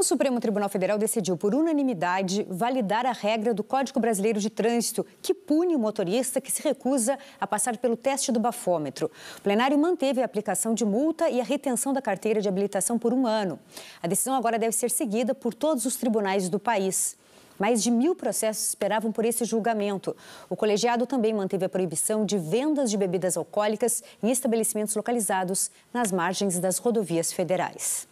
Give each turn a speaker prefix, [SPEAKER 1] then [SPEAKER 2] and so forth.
[SPEAKER 1] O Supremo Tribunal Federal decidiu, por unanimidade, validar a regra do Código Brasileiro de Trânsito, que pune o motorista que se recusa a passar pelo teste do bafômetro. O plenário manteve a aplicação de multa e a retenção da carteira de habilitação por um ano. A decisão agora deve ser seguida por todos os tribunais do país. Mais de mil processos esperavam por esse julgamento. O colegiado também manteve a proibição de vendas de bebidas alcoólicas em estabelecimentos localizados nas margens das rodovias federais.